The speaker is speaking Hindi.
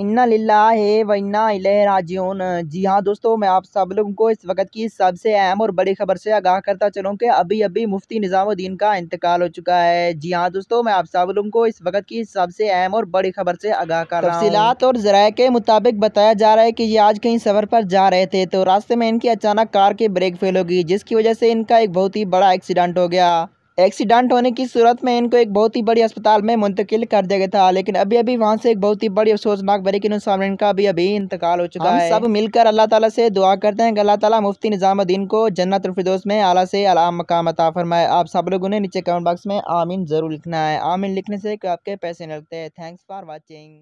इन्ना लिल्ला है व इन्ना राजियन जी हाँ दोस्तों मैं आप सब लोगों को इस वक्त की सबसे अहम और बड़ी खबर से आगाह करता चलूँ कि अभी अभी मुफ्ती निज़ामुद्दीन का इंतकाल हो चुका है जी हाँ दोस्तों मैं आप सब लोगों को इस वक्त की सबसे अहम और बड़ी खबर से आगाह कर रहा हूँ और जरा के मुताबिक बताया जा रहा है कि ये आज कहीं सफर पर जा रहे थे तो रास्ते में इनकी अचानक कार की ब्रेक फेल होगी जिसकी वजह से इनका एक बहुत ही बड़ा एक्सीडेंट हो गया एक्सीडेंट होने की सूरत में इनको एक बहुत ही बड़ी अस्पताल में मुंतकिल कर दिया गया था लेकिन अभी अभी वहाँ से एक बहुत ही बड़ी अफसोसनाक बड़ी सामने इनका अभी अभी इंतकाल हो चुका है सब मिलकर अल्लाह ताला से दुआ करते हैं कि अल्लाह ताला मुफ्ती निज़ामुद्दीन को जन्नत फिरदोस में आला से आलाम मकाम अता फरमाए आप सब लोगों ने नीचे कमेंट बॉक्स में आमीन ज़रूर लिखना है आमीन लिखने से आपके पैसे न लगते हैं थैंक्स फॉर वॉचिंग